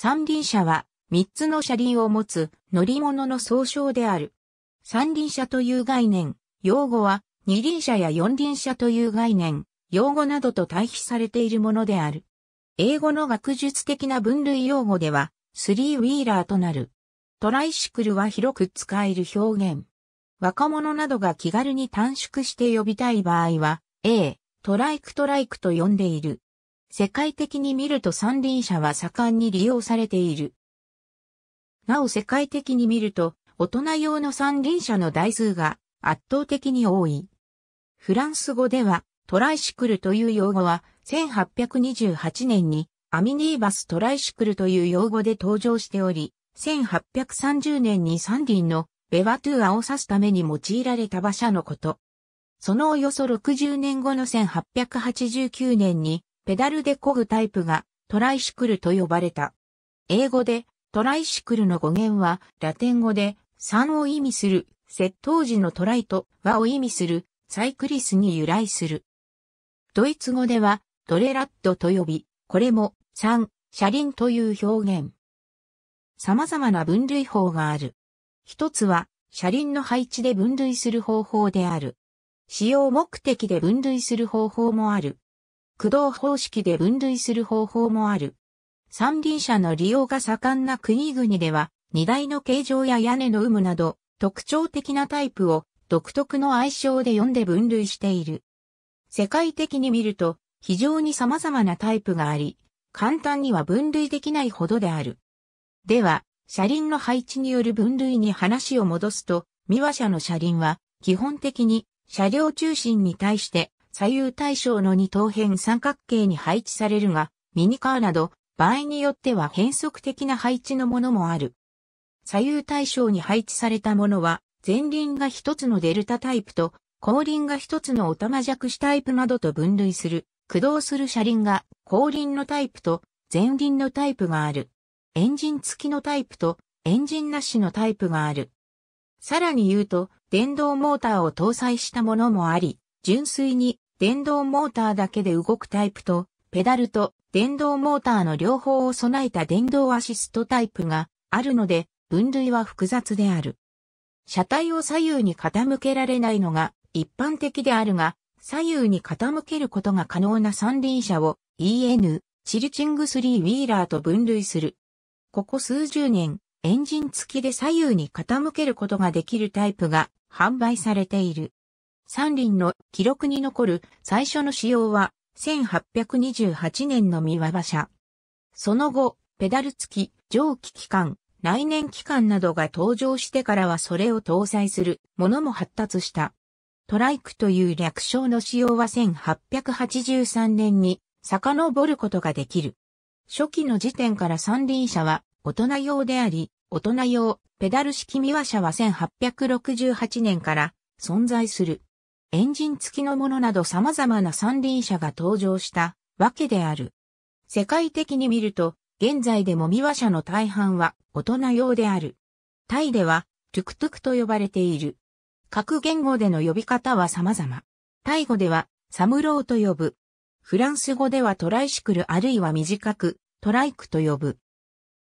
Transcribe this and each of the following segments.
三輪車は三つの車輪を持つ乗り物の総称である。三輪車という概念、用語は二輪車や四輪車という概念、用語などと対比されているものである。英語の学術的な分類用語では、スリーウィーラーとなる。トライシクルは広く使える表現。若者などが気軽に短縮して呼びたい場合は、A、トライクトライクと呼んでいる。世界的に見ると三輪車は盛んに利用されている。なお世界的に見ると、大人用の三輪車の台数が圧倒的に多い。フランス語では、トライシクルという用語は、1828年にアミニーバストライシクルという用語で登場しており、1830年に三輪のベワトゥアを指すために用いられた馬車のこと。そのおよそ60年後の1889年にペダルで漕ぐタイプがトライシクルと呼ばれた。英語でトライシクルの語源はラテン語で3を意味する窃盗時のトライと和を意味するサイクリスに由来する。ドイツ語ではドレラッドと呼び、これも3、車輪という表現。様々な分類法がある。一つは車輪の配置で分類する方法である。使用目的で分類する方法もある。駆動方式で分類する方法もある。三輪車の利用が盛んな国々では、荷台の形状や屋根の有無など、特徴的なタイプを独特の愛称で呼んで分類している。世界的に見ると、非常に様々なタイプがあり、簡単には分類できないほどである。では、車輪の配置による分類に話を戻すと、三輪車の車輪は、基本的に車両中心に対して左右対称の二等辺三角形に配置されるが、ミニカーなど、場合によっては変則的な配置のものもある。左右対称に配置されたものは、前輪が一つのデルタタイプと、後輪が一つのオタマジャクシタイプなどと分類する、駆動する車輪が後輪のタイプと前輪のタイプがある。エンジン付きのタイプとエンジンなしのタイプがある。さらに言うと、電動モーターを搭載したものもあり、純粋に電動モーターだけで動くタイプと、ペダルと電動モーターの両方を備えた電動アシストタイプがあるので、分類は複雑である。車体を左右に傾けられないのが一般的であるが、左右に傾けることが可能な三輪車を EN、チルチング3ウィーラーと分類する。ここ数十年、エンジン付きで左右に傾けることができるタイプが販売されている。三輪の記録に残る最初の使用は1828年の三輪馬車。その後、ペダル付き、蒸気機関、内燃機関などが登場してからはそれを搭載するものも発達した。トライクという略称の使用は1883年に遡ることができる。初期の時点から三輪車は大人用であり、大人用ペダル式三輪車は1868年から存在する。エンジン付きのものなど様々な三輪車が登場したわけである。世界的に見ると、現在でもミワ車の大半は大人用である。タイでは、トゥクトゥクと呼ばれている。各言語での呼び方は様々。タイ語では、サムローと呼ぶ。フランス語ではトライシクルあるいは短く、トライクと呼ぶ。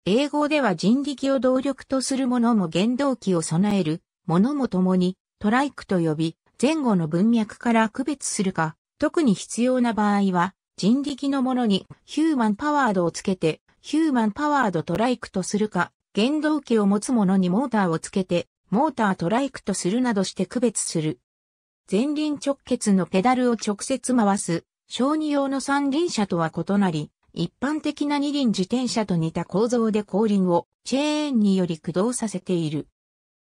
英語では人力を動力とするものも原動機を備えるものも共にトライクと呼び、前後の文脈から区別するか、特に必要な場合は、人力のものにヒューマンパワードをつけて、ヒューマンパワードトライクとするか、原動機を持つものにモーターをつけて、モータートライクとするなどして区別する。前輪直結のペダルを直接回す、小児用の三輪車とは異なり、一般的な二輪自転車と似た構造で後輪をチェーンにより駆動させている。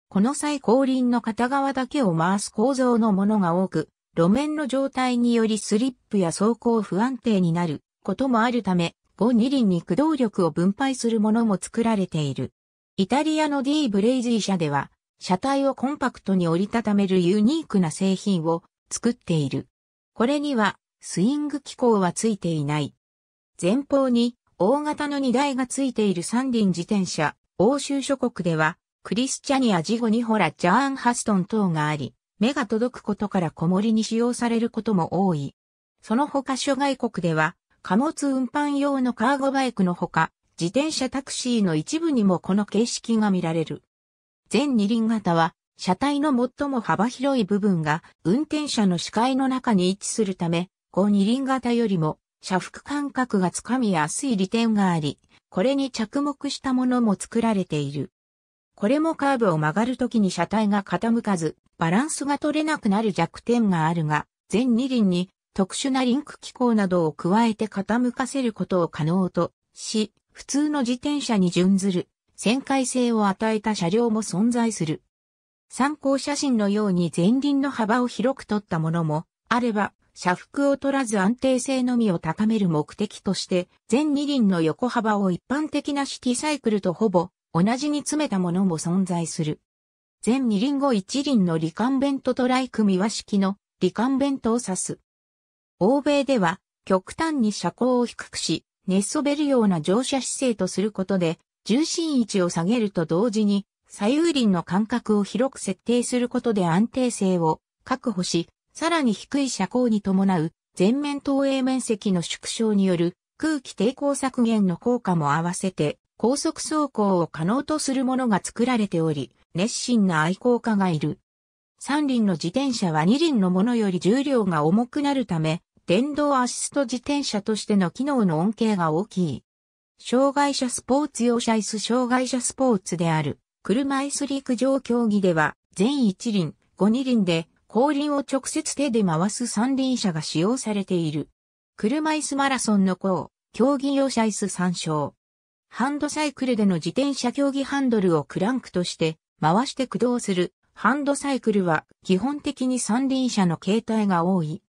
この際後輪の片側だけを回す構造のものが多く、路面の状態によりスリップや走行不安定になることもあるため、後二輪に駆動力を分配するものも作られている。イタリアの D ブレイジー社では、車体をコンパクトに折りたためるユニークな製品を作っている。これにはスイング機構はついていない。前方に大型の荷台がついている三輪自転車、欧州諸国ではクリスチャニア事ゴにホラ・ジャーン・ハストン等があり、目が届くことから小森りに使用されることも多い。その他諸外国では、貨物運搬用のカーゴバイクのほか、自転車タクシーの一部にもこの形式が見られる。全二輪型は、車体の最も幅広い部分が運転者の視界の中に位置するため、後二輪型よりも、車幅感覚がつかみやすい利点があり、これに着目したものも作られている。これもカーブを曲がるときに車体が傾かず、バランスが取れなくなる弱点があるが、全二輪に特殊なリンク機構などを加えて傾かせることを可能とし、普通の自転車に準ずる旋回性を与えた車両も存在する。参考写真のように前輪の幅を広く取ったものもあれば、車幅を取らず安定性のみを高める目的として、全二輪の横幅を一般的なシティサイクルとほぼ同じに詰めたものも存在する。全二輪後一輪のリカンベントとライクミ和式のリカンベントを指す。欧米では極端に車高を低くし、寝そべるような乗車姿勢とすることで、重心位置を下げると同時に、左右輪の間隔を広く設定することで安定性を確保し、さらに低い車高に伴う全面投影面積の縮小による空気抵抗削減の効果も合わせて高速走行を可能とするものが作られており、熱心な愛好家がいる。三輪の自転車は二輪のものより重量が重くなるため、電動アシスト自転車としての機能の恩恵が大きい。障害者スポーツ用車椅子障害者スポーツである、車椅子陸上競技では、全一輪、五二輪で、後輪を直接手で回す三輪車が使用されている。車椅子マラソンの項、競技用車椅子参照。ハンドサイクルでの自転車競技ハンドルをクランクとして回して駆動するハンドサイクルは基本的に三輪車の形態が多い。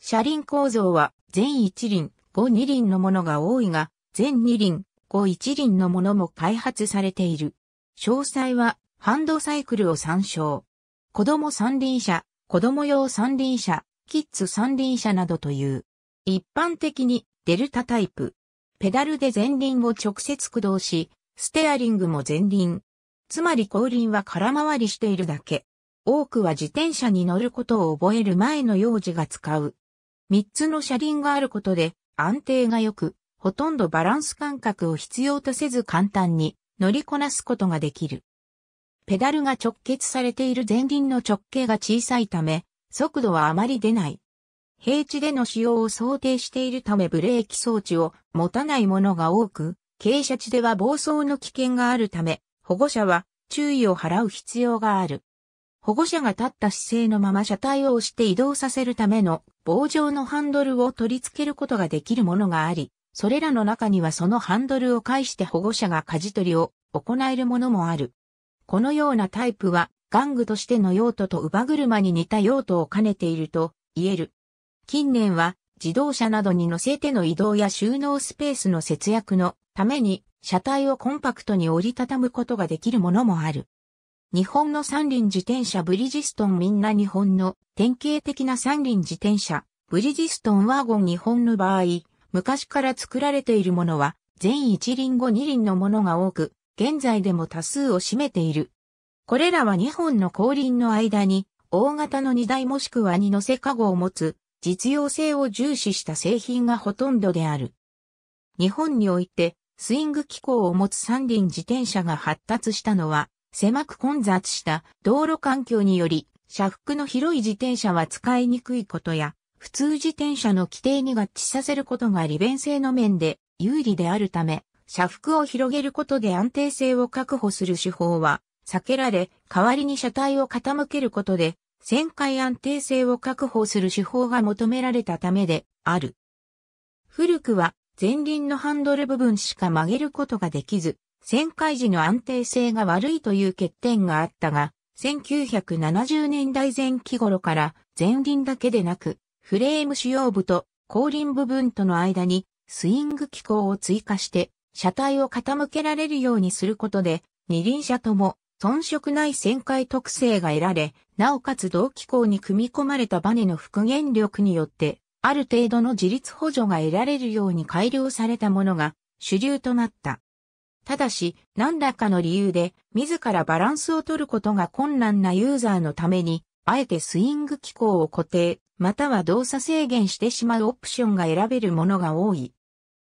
車輪構造は全一輪、後二輪のものが多いが、全二輪、後一輪のものも開発されている。詳細はハンドサイクルを参照。子供三輪車、子供用三輪車、キッズ三輪車などという。一般的にデルタタイプ、ペダルで前輪を直接駆動し、ステアリングも前輪。つまり後輪は空回りしているだけ。多くは自転車に乗ることを覚える前の幼児が使う。三つの車輪があることで安定が良く、ほとんどバランス感覚を必要とせず簡単に乗りこなすことができる。ペダルが直結されている前輪の直径が小さいため、速度はあまり出ない。平地での使用を想定しているためブレーキ装置を持たないものが多く、傾斜地では暴走の危険があるため、保護者は注意を払う必要がある。保護者が立った姿勢のまま車体を押して移動させるための棒状のハンドルを取り付けることができるものがあり、それらの中にはそのハンドルを介して保護者が舵取りを行えるものもある。このようなタイプは、玩具としての用途と乳母車に似た用途を兼ねていると言える。近年は自動車などに乗せての移動や収納スペースの節約のために車体をコンパクトに折りたたむことができるものもある。日本の三輪自転車ブリヂストンみんな日本の典型的な三輪自転車ブリヂストンワーゴン日本の場合、昔から作られているものは全一輪後二輪のものが多く、現在でも多数を占めている。これらは2本の後輪の間に大型の荷台もしくは2乗せ加護を持つ実用性を重視した製品がほとんどである。日本において、スイング機構を持つ三輪自転車が発達したのは、狭く混雑した道路環境により、車幅の広い自転車は使いにくいことや、普通自転車の規定に合致させることが利便性の面で有利であるため、車幅を広げることで安定性を確保する手法は避けられ、代わりに車体を傾けることで旋回安定性を確保する手法が求められたためである。古くは前輪のハンドル部分しか曲げることができず、旋回時の安定性が悪いという欠点があったが、1970年代前期頃から前輪だけでなく、フレーム主要部と後輪部分との間にスイング機構を追加して、車体を傾けられるようにすることで、二輪車とも遜色ない旋回特性が得られ、なおかつ同機構に組み込まれたバネの復元力によって、ある程度の自立補助が得られるように改良されたものが主流となった。ただし、何らかの理由で、自らバランスを取ることが困難なユーザーのために、あえてスイング機構を固定、または動作制限してしまうオプションが選べるものが多い。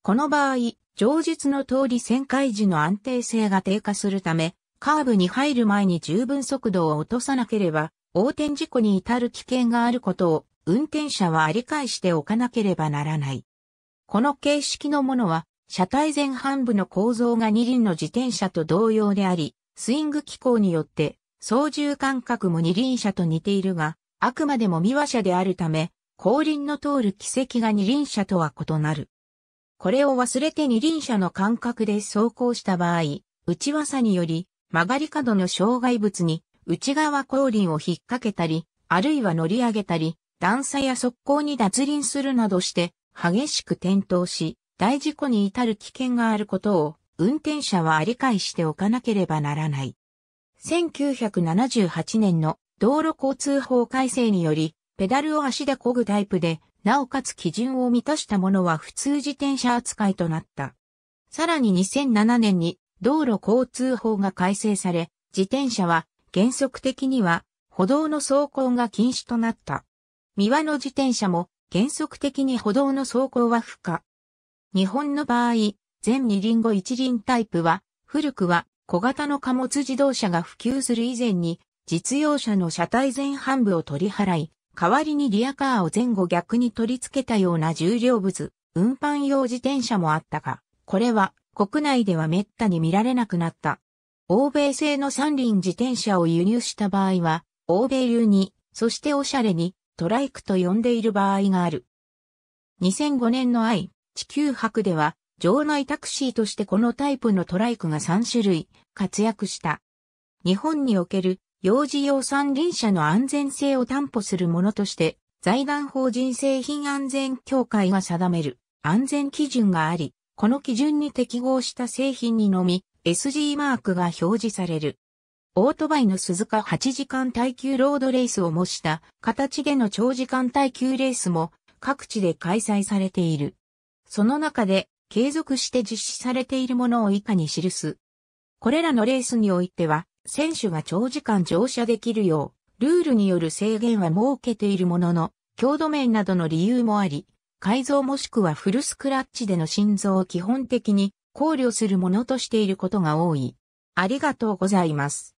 この場合、上述の通り旋回時の安定性が低下するため、カーブに入る前に十分速度を落とさなければ、横転事故に至る危険があることを、運転者は理解しておかなければならない。この形式のものは、車体前半部の構造が二輪の自転車と同様であり、スイング機構によって、操縦感覚も二輪車と似ているが、あくまでも三輪車であるため、後輪の通る軌跡が二輪車とは異なる。これを忘れて二輪車の感覚で走行した場合、内輪差により曲がり角の障害物に内側後輪を引っ掛けたり、あるいは乗り上げたり、段差や側溝に脱輪するなどして激しく転倒し、大事故に至る危険があることを運転者は理解しておかなければならない。1978年の道路交通法改正により、ペダルを足で漕ぐタイプで、なおかつ基準を満たしたものは普通自転車扱いとなった。さらに2007年に道路交通法が改正され、自転車は原則的には歩道の走行が禁止となった。三輪の自転車も原則的に歩道の走行は不可。日本の場合、全二輪後一輪タイプは、古くは小型の貨物自動車が普及する以前に、実用車の車体前半部を取り払い、代わりにリアカーを前後逆に取り付けたような重量物、運搬用自転車もあったが、これは国内では滅多に見られなくなった。欧米製の三輪自転車を輸入した場合は、欧米流に、そしておしゃれに、トライクと呼んでいる場合がある。2005年の愛、地球博では、場内タクシーとしてこのタイプのトライクが3種類、活躍した。日本における、幼児用三輪車の安全性を担保するものとして、財団法人製品安全協会が定める安全基準があり、この基準に適合した製品にのみ SG マークが表示される。オートバイの鈴鹿8時間耐久ロードレースを模した形での長時間耐久レースも各地で開催されている。その中で継続して実施されているものを以下に記す。これらのレースにおいては、選手が長時間乗車できるよう、ルールによる制限は設けているものの、強度面などの理由もあり、改造もしくはフルスクラッチでの心臓を基本的に考慮するものとしていることが多い。ありがとうございます。